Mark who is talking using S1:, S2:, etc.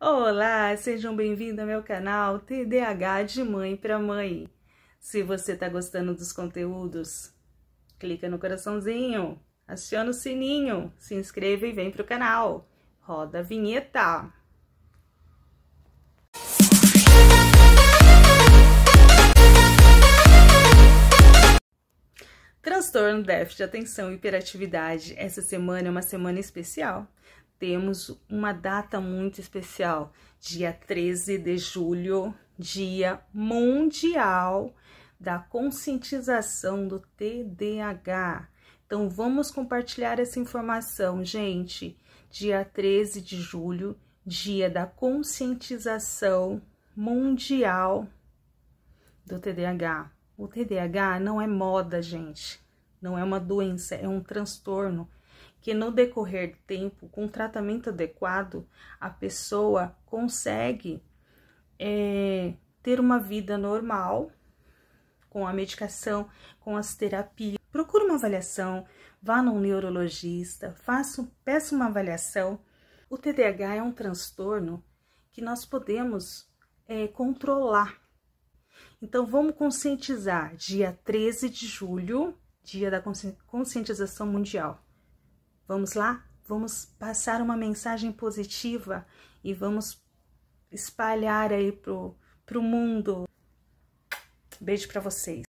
S1: Olá, sejam bem-vindos ao meu canal TDAH de Mãe para Mãe. Se você está gostando dos conteúdos, clica no coraçãozinho, aciona o sininho, se inscreva e vem para o canal. Roda a vinheta! Transtorno, déficit de atenção e hiperatividade. Essa semana é uma semana especial temos uma data muito especial, dia 13 de julho, Dia Mundial da Conscientização do TDAH. Então vamos compartilhar essa informação, gente. Dia 13 de julho, dia da conscientização mundial do TDAH. O TDAH não é moda, gente. Não é uma doença, é um transtorno que no decorrer do tempo, com um tratamento adequado, a pessoa consegue é, ter uma vida normal com a medicação, com as terapias. Procure uma avaliação, vá num neurologista, faça, peça uma avaliação. O TDAH é um transtorno que nós podemos é, controlar. Então, vamos conscientizar dia 13 de julho, dia da conscientização mundial. Vamos lá? Vamos passar uma mensagem positiva e vamos espalhar aí pro, pro mundo. Beijo para vocês.